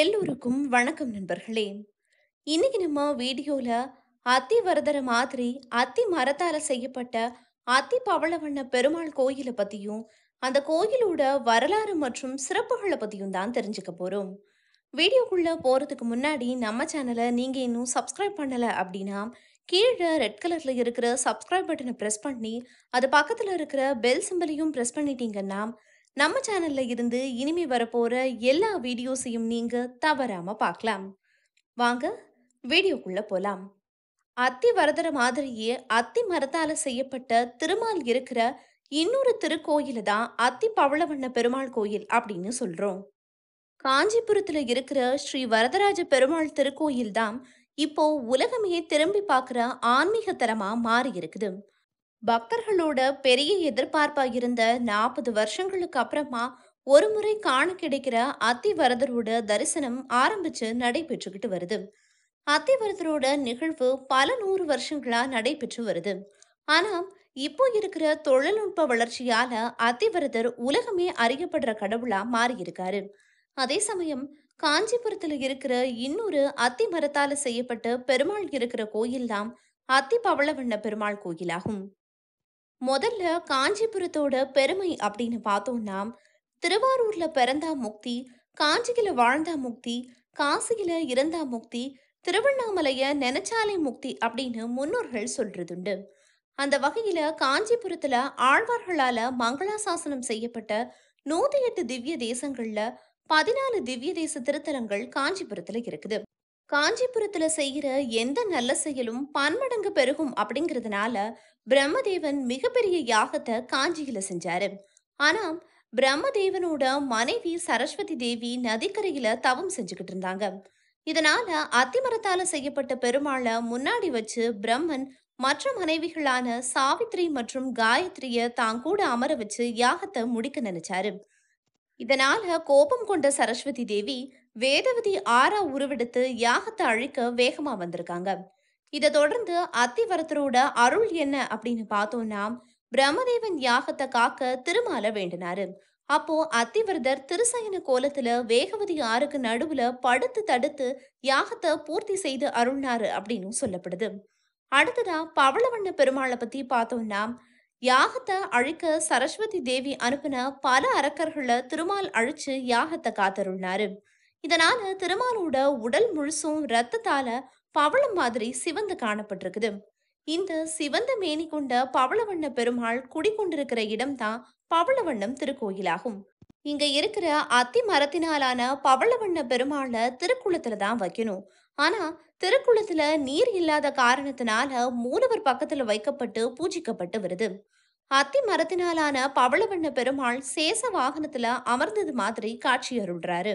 எல்லோருக்கும் வணக்கம் நண்பர்களே இன்னைக்கு நம்ம வீடியோவில் அத்தி வரதர மாதிரி அத்தி மரத்தால் செய்யப்பட்ட அத்தி பவளவண்ண பெருமாள் கோயிலை பற்றியும் அந்த கோயிலோட வரலாறு மற்றும் சிறப்புகளை பற்றியும் தான் தெரிஞ்சுக்க போகிறோம் வீடியோக்குள்ளே போகிறதுக்கு முன்னாடி நம்ம சேனலை நீங்கள் இன்னும் சப்ஸ்கிரைப் பண்ணலை அப்படின்னா கீழே ரெட் கலரில் இருக்கிற சப்ஸ்கிரைப் பட்டனை ப்ரெஸ் பண்ணி அது பக்கத்தில் இருக்கிற பெல் சிம்பிளையும் ப்ரெஸ் பண்ணிட்டீங்கன்னா நம்ம சேனல்ல இருந்து இனிமே வரப்போற எல்லா வீடியோஸையும் நீங்க தவறாம பார்க்கலாம் வாங்க வீடியோக்குள்ள போலாம் அத்தி வரதர மாதிரியே அத்தி மரத்தால செய்யப்பட்ட திருமால் இருக்கிற இன்னொரு திருக்கோயில தான் அத்தி பவளவண்ண பெருமாள் கோயில் அப்படின்னு சொல்றோம் காஞ்சிபுரத்துல இருக்கிற ஸ்ரீ வரதராஜ பெருமாள் திருக்கோயில் தான் இப்போ உலகமே திரும்பி பார்க்குற ஆன்மீக தலமா மாறி இருக்குது பக்தர்களோட பெரிய எதிர்பார்ப்பா இருந்த நாற்பது வருஷங்களுக்கு அப்புறமா ஒரு முறை காண கிடைக்கிற அத்திவரதரோட தரிசனம் ஆரம்பிச்சு நடைபெற்றுக்கிட்டு வருது அத்திவரதரோட நிகழ்வு பல நூறு வருஷங்களா நடைபெற்று வருது ஆனா இப்போ இருக்கிற தொழில்நுட்ப வளர்ச்சியால அத்திவரதர் உலகமே அறியப்படுற கடவுளா மாறி இருக்காரு அதே சமயம் காஞ்சிபுரத்துல இருக்கிற இன்னொரு அத்தி மரத்தால செய்யப்பட்ட பெருமாள் இருக்கிற கோயில்தான் அத்தி பவளவண்ண பெருமாள் கோயிலாகும் முதல்ல காஞ்சிபுரத்தோட பெருமை அப்படின்னு பார்த்தோம்னா திருவாரூர்ல பிறந்தா முக்தி காஞ்சியில வாழ்ந்தா முக்தி காசியில இருந்தா முக்தி திருவண்ணாமலைய நினைச்சாலே முக்தி அப்படின்னு முன்னோர்கள் சொல்றதுண்டு அந்த வகையில காஞ்சிபுரத்துல ஆழ்வார்களால மங்களாசாசனம் செய்யப்பட்ட நூத்தி எட்டு திவ்ய தேசங்கள்ல பதினாலு திவ்ய தேச திருத்தலங்கள் காஞ்சிபுரத்துல இருக்குது காஞ்சிபுரத்தில் செய்கிற எந்த நல்ல செயலும் பன்மடங்கு பெருகும் அப்படிங்கிறதுனால பிரம்மதேவன் மிகப்பெரிய யாகத்தை காஞ்சியில் செஞ்சாரு ஆனால் பிரம்மதேவனோட மனைவி சரஸ்வதி தேவி நதிக்கரையில தவம் செஞ்சுக்கிட்டு இருந்தாங்க இதனால அத்திமரத்தால செய்யப்பட்ட பெருமாளை முன்னாடி வச்சு பிரம்மன் மற்ற மனைவிகளான சாவித்ரி மற்றும் காயத்ரிய தான் கூட அமர வச்சு யாகத்தை முடிக்க நினைச்சாரு இதனால கோபம் கொண்ட சரஸ்வதி தேவி வேதவதி ஆறா உருவெடுத்து யாகத்தை அழிக்க வேகமா வந்திருக்காங்க இதை தொடர்ந்து அத்திவரத்தரோட அருள் என்ன அப்படின்னு பார்த்தோம்னா பிரம்மதேவன் யாகத்தை காக்க திருமால வேண்டினாரு அப்போ அத்திவரதர் திருசயன கோலத்துல வேகவதி ஆறுக்கு நடுவுல படுத்து தடுத்து யாகத்தை பூர்த்தி செய்து அருள்னாரு அப்படின்னு சொல்லப்படுது அடுத்ததா பவளவண்ண பெருமாளை பத்தி பார்த்தோம்னா யாகத்தை அழிக்க சரஸ்வதி தேவி அனுப்பின பல அரக்கர்களை திருமால் அழிச்சு யாகத்தை காத்தருள்னாரு இதனால திருமாலோட உடல் முழுசும் ரத்தத்தால பவளம் மாதிரி சிவந்து காணப்பட்டிருக்குது இந்த சிவந்த மேனி கொண்ட பவளவண்ண பெருமாள் குடிக்கொண்டிருக்கிற இடம்தான் பவளவண்ணம் திருக்கோயிலாகும் இங்க இருக்கிற அத்தி மரத்தினாலான பவளவண்ண பெருமாளை திருக்குளத்துல தான் வைக்கணும் ஆனா திருக்குளத்துல நீர் இல்லாத காரணத்தினால மூலவர் பக்கத்துல வைக்கப்பட்டு பூஜிக்கப்பட்டு வருது அத்தி மரத்தினாலான பவளவண்ண பெருமாள் சேச வாகனத்துல அமர்ந்தது மாதிரி காட்சி அருள்றாரு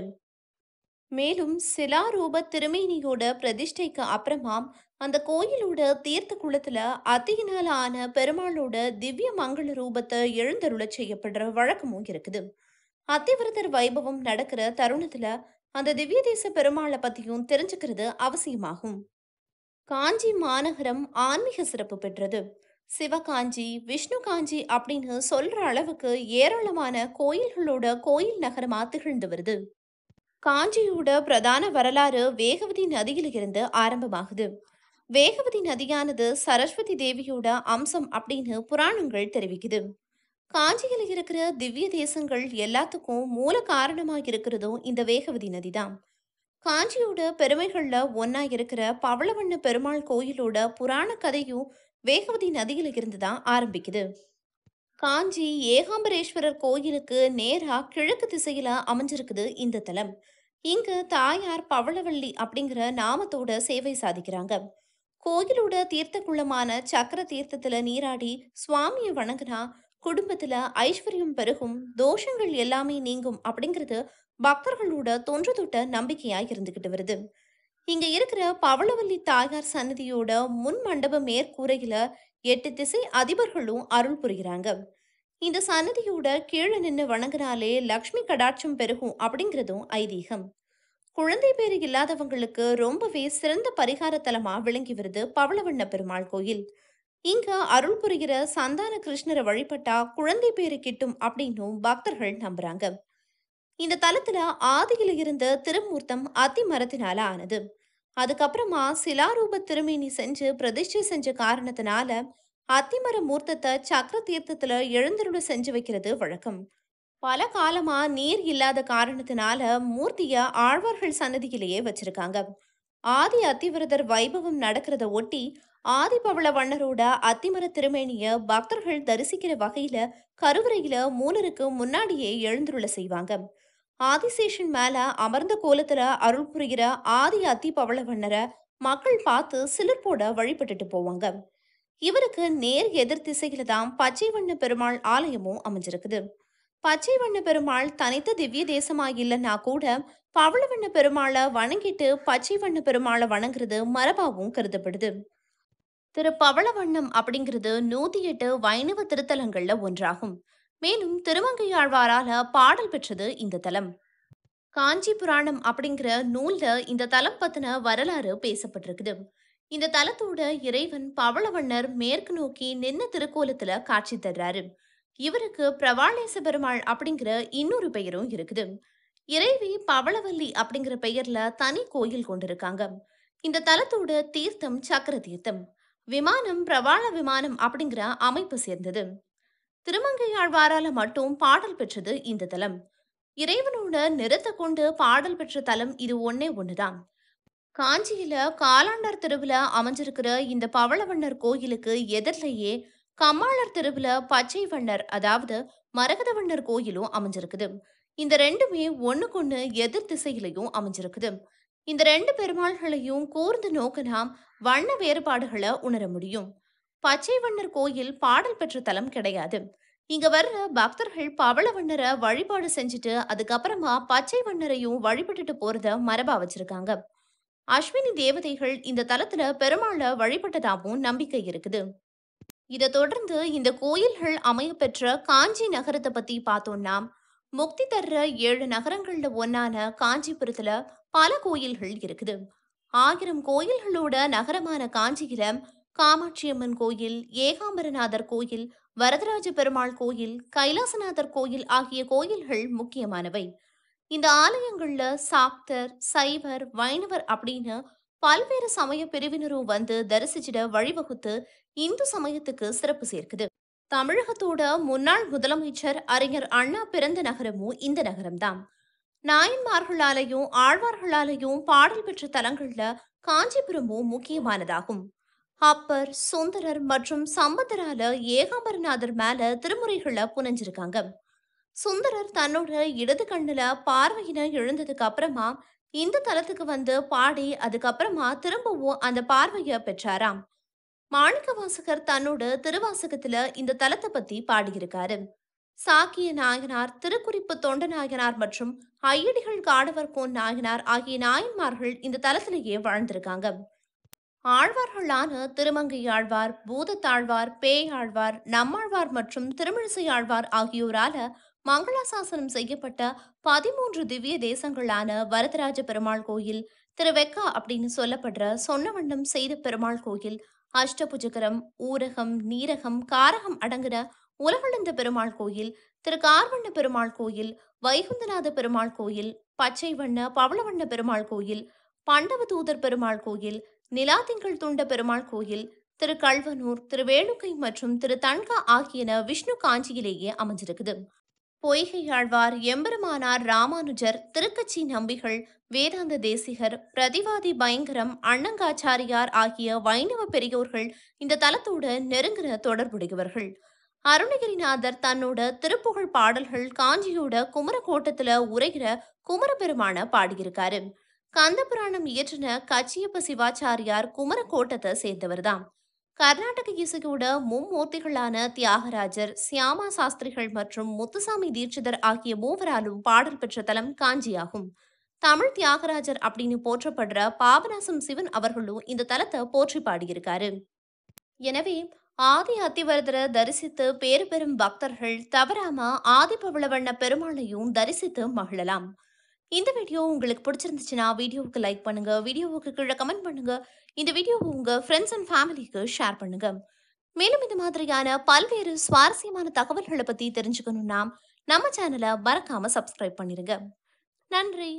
மேலும் சிலாரூப திருமேனியோட பிரதிஷ்டைக்கு அப்புறமா அந்த கோயிலோட தீர்த்த குளத்துல அத்தியினால் ஆன பெருமாளோட திவ்ய மங்கள ரூபத்தை எழுந்தருள செய்யப்படுற வழக்கமும் இருக்குது அத்திவிரதர் வைபவம் நடக்கிற தருணத்துல அந்த திவ்ய தேச பெருமாளை பத்தியும் தெரிஞ்சுக்கிறது அவசியமாகும் காஞ்சி மாநகரம் ஆன்மீக சிறப்பு பெற்றது சிவகாஞ்சி விஷ்ணு காஞ்சி அப்படின்னு சொல்ற அளவுக்கு ஏராளமான கோயில்களோட கோயில் நகரமா திகழ்ந்து வருது காஞ்சியோட பிரதான வரலாறு வேகவதி நதியில் இருந்து ஆரம்பமாகுது வேகவதி நதியானது சரஸ்வதி தேவியோட அம்சம் அப்படின்னு புராணங்கள் தெரிவிக்குது காஞ்சியில் இருக்கிற திவ்ய தேசங்கள் எல்லாத்துக்கும் மூல காரணமாக இருக்கிறதும் இந்த வேகவதி நதி தான் காஞ்சியோட பெருமைகளில் ஒன்றா இருக்கிற பவளவண்ண பெருமாள் கோயிலோட புராண கதையும் வேகவதி நதியில் இருந்து தான் ஆரம்பிக்குது காஞ்சி ஏகாம்பரேஸ்வரர் கோயிலுக்கு நேராக கிழக்கு திசையில் அமைஞ்சிருக்குது இந்த தலம் இங்கு தாயார் பவளவள்ளி அப்படிங்கிற நாமத்தோட சேவை சாதிக்கிறாங்க கோயிலோட தீர்த்த சக்கர தீர்த்தத்துல நீராடி சுவாமியை வணங்கினா குடும்பத்துல ஐஸ்வர்யம் பெருகும் தோஷங்கள் எல்லாமே நீங்கும் அப்படிங்கிறது பக்தர்களோட தொன்று தொட்ட நம்பிக்கையா இருந்துகிட்டு வருது இங்க இருக்கிற பவளவல்லி தாயார் சன்னதியோட முன் மண்டப மேற்கூரையில எட்டு திசை அதிபர்களும் அருள் புரிகிறாங்க இந்த சன்னதியோட கீழே நின்று வணங்கினாலே லக்ஷ்மி கடாட்சம் பெருகும் அப்படிங்கிறதும் ஐதீகம் குழந்தை பேர் இல்லாதவங்களுக்கு ரொம்பவே சிறந்த பரிகார தலமா விளங்கி வருது பவளவண்ண பெருமாள் கோயில் இங்க அருள் புரிகிற சந்தான கிருஷ்ணரை வழிபட்டா குழந்தை பேரு கிட்டும் அப்படின்னும் பக்தர்கள் நம்புறாங்க இந்த தலத்துல ஆதியில இருந்த திருமூர்த்தம் அத்தி மரத்தினால ஆனது அதுக்கப்புறமா சிலாரூப திருமேனி செஞ்சு பிரதிஷ்டை செஞ்ச காரணத்தினால அத்திமர மூர்த்தத்தை சக்கர தீர்த்தத்துல எழுந்தருள செஞ்சு வைக்கிறது வழக்கம் பல காலமா நீர் இல்லாத காரணத்தினால மூர்த்திய ஆழ்வார்கள் சன்னதியிலேயே வச்சிருக்காங்க ஆதி அத்திவிரதர் வைபவம் நடக்கிறத ஒட்டி ஆதி பவள வண்ணரோட அத்திமர திருமேனிய பக்தர்கள் தரிசிக்கிற வகையில கருவறையில மூலருக்கு முன்னாடியே எழுந்துருள செய்வாங்க ஆதிசேஷன் மேல அமர்ந்த கோலத்துல அருள் புரிகிற ஆதி அத்தி பவள வண்ணரை மக்கள் பார்த்து சிலர் போட வழிபட்டுட்டு போவாங்க இவருக்கு நேர் எதிர் திசையில தான் பச்சை வண்ண பெருமாள் ஆலயமும் அமைஞ்சிருக்குது பச்சை வண்ண பெருமாள் தனித்த திவ்ய தேசமா இல்லைன்னா கூட பவள வண்ண பெருமாளை வணங்கிட்டு பச்சை வண்ண பெருமாளை வணங்குறது மரபாவும் கருதப்படுது திரு பவளவண்ணம் அப்படிங்கிறது நூத்தி எட்டு வைணவ திருத்தலங்கள்ல ஒன்றாகும் மேலும் திருமங்கையாழ்வாரால பாடல் பெற்றது இந்த தலம் காஞ்சி புராணம் அப்படிங்கிற நூல்ல இந்த தலம் பத்தின வரலாறு பேசப்பட்டிருக்குது இந்த தலத்தோட இறைவன் பவளவண்ணர் மேற்கு நோக்கி நின்ன திருக்கோலத்துல காட்சி தர்றாரு இவருக்கு பிரவாளேச பெருமாள் அப்படிங்கிற இன்னொரு பெயரும் இருக்குது இறைவி பவளவல்லி அப்படிங்கிற பெயர்ல தனி கோயில் கொண்டிருக்காங்க இந்த தலத்தோட தீர்த்தம் சக்கர தீர்த்தம் விமானம் பிரவாள விமானம் அப்படிங்கிற அமைப்பு சேர்ந்தது திருமங்கையாழ்வாரால மட்டும் பாடல் பெற்றது இந்த தலம் இறைவனோட நிறத்தை கொண்டு பாடல் பெற்ற தலம் இது ஒன்னே ஒண்ணுதான் காஞ்சியில காலாண்டர் தெருவில் அமைஞ்சிருக்கிற இந்த பவளவண்ணர் கோயிலுக்கு எதிரிலேயே கம்மாளர் தெருவில் பச்சை வண்ணர் அதாவது மரகத வண்ணர் கோயிலும் அமைஞ்சிருக்குது இந்த ரெண்டுமே ஒன்றுக்கொன்று எதிர் திசையிலையும் அமைஞ்சிருக்குது இந்த ரெண்டு பெருமாள்களையும் கூர்ந்து நோக்க நாம் வண்ண வேறுபாடுகளை உணர முடியும் பச்சை வண்ணர் கோயில் பாடல் பெற்ற தலம் கிடையாது இங்க வர்ற பக்தர்கள் பவள வண்ணரை வழிபாடு செஞ்சுட்டு அதுக்கப்புறமா பச்சை வண்ணரையும் வழிபட்டுட்டு போறத மரபா வச்சிருக்காங்க அஸ்வினி தேவதைகள் இந்த தலத்துல பெருமாளை வழிபட்டதாகவும் நம்பிக்கை இருக்குது இதை தொடர்ந்து இந்த கோயில்கள் பெற்ற காஞ்சி நகரத்தை பத்தி பார்த்தோம்னா முக்தி தர்ற ஏழு நகரங்கள்ல ஒன்னான காஞ்சிபுரத்துல பல கோயில்கள் இருக்குது ஆயிரம் கோயில்களோட நகரமான காஞ்சியில காமாட்சியம்மன் கோயில் ஏகாம்பரநாதர் கோயில் வரதராஜ பெருமாள் கோயில் கைலாசநாதர் கோயில் ஆகிய கோயில்கள் முக்கியமானவை இந்த ஆலயங்கள்ல சாப்தர் சைவர் வைணவர் அப்படின்னு பல்வேறு சமய பிரிவினரும் வந்து தரிசிச்சிட வழிவகுத்து இந்து சமயத்துக்கு சிறப்பு சேர்க்குது தமிழகத்தோட முன்னாள் முதலமைச்சர் அறிஞர் அண்ணா பிறந்த நகரமும் இந்த நகரம்தான் நாயன்மார்களாலையும் ஆழ்வார்களாலையும் பாடல் பெற்ற தலங்கள்ல காஞ்சிபுரமும் முக்கியமானதாகும் அப்பர் சுந்தரர் மற்றும் சம்பந்தரால ஏகாம்பரநாதர் மேல திருமுறைகளை புனஞ்சிருக்காங்க சுந்தரர் தன்னோட இடது கண்ணுல பார்வையின எழுந்ததுக்கு அப்புறமா இந்த தலத்துக்கு வந்து பாடி அதுக்கப்புறமா திரும்பவும் அந்த பார்வைய பெற்றாராம் மாணிக்க வாசகர் தன்னோட திருவாசகத்துல இந்த தலத்தை பத்தி பாடியிருக்காரு சாக்கிய நாயனார் திருக்குறிப்பு தொண்ட நாயனார் மற்றும் ஐயடிகள் காடவர் கோன் நாயனார் ஆகிய நாயன்மார்கள் இந்த தலத்திலேயே வாழ்ந்திருக்காங்க ஆழ்வார்களான திருமங்கை ஆழ்வார் பூதத்தாழ்வார் பேயாழ்வார் நம்மாழ்வார் மற்றும் திருமிழிசை ஆழ்வார் ஆகியோரால மங்களாசாசனம் செய்யப்பட்ட பதிமூன்று திவ்ய தேசங்களான வரதராஜ பெருமாள் கோயில் திருவெக்கா அப்படின்னு சொல்லப்படுற சொன்னவண்ணம் செய்த பெருமாள் கோயில் அஷ்டபுஜகரம் ஊரகம் நீரகம் காரகம் அடங்குற உலகளந்த பெருமாள் கோயில் திரு கார்வண்ண பெருமாள் கோயில் வைகுந்தநாத பெருமாள் கோயில் பச்சை வண்ண பவளவண்ண பெருமாள் கோயில் தூதர் பெருமாள் கோயில் நிலாதிங்கள் துண்ட பெருமாள் கோயில் திரு கல்வனூர் திரு வேலுக்கை மற்றும் திரு தன்கா ஆகியன விஷ்ணு காஞ்சியிலேயே அமைஞ்சிருக்குது பொய்கையாழ்வார் எம்பெருமானார் ராமானுஜர் திருக்கச்சி நம்பிகள் வேதாந்த தேசிகர் பிரதிவாதி பயங்கரம் அண்ணங்காச்சாரியார் ஆகிய வைணவ பெரியோர்கள் இந்த தலத்தோடு நெருங்கிற தொடர்புடையவர்கள் அருணகிரிநாதர் தன்னோட திருப்புகழ் பாடல்கள் காஞ்சியோட குமரக்கோட்டத்தில் உரைகிற குமரபெருமான பாடியிருக்காரு கந்த புராணம் இயற்றின கச்சியப்ப சிவாச்சாரியார் குமரக்கோட்டத்தை சேர்ந்தவர் தான் கர்நாடக இசையோட மும்மூர்த்திகளான தியாகராஜர் சியாமா சாஸ்திரிகள் மற்றும் முத்துசாமி தீட்சிதர் ஆகிய மூவராலும் பாடல் பெற்ற தலம் காஞ்சியாகும் தமிழ் தியாகராஜர் அப்படின்னு போற்றப்படுற பாபநாசம் சிவன் அவர்களும் இந்த தலத்தை போற்றி பாடியிருக்காரு எனவே ஆதி அத்திவரதரை தரிசித்து பேறு பெறும் பக்தர்கள் தவறாம ஆதி பவளவண்ண பெருமாளையும் தரிசித்து மகிழலாம் இந்த வீடியோ உங்களுக்கு பிடிச்சிருந்துச்சுன்னா வீடியோவுக்கு லைக் பண்ணுங்க வீடியோவுக்கு கீழே கமெண்ட் பண்ணுங்க இந்த வீடியோவை உங்க ஃப்ரெண்ட்ஸ் அண்ட் ஃபேமிலிக்கு ஷேர் பண்ணுங்க மேலும் இந்த மாதிரியான பல்வேறு சுவாரஸ்யமான தகவல்களை பத்தி தெரிஞ்சுக்கணும்னா நம்ம சேனலை மறக்காம சப்ஸ்கிரைப் பண்ணிருங்க நன்றி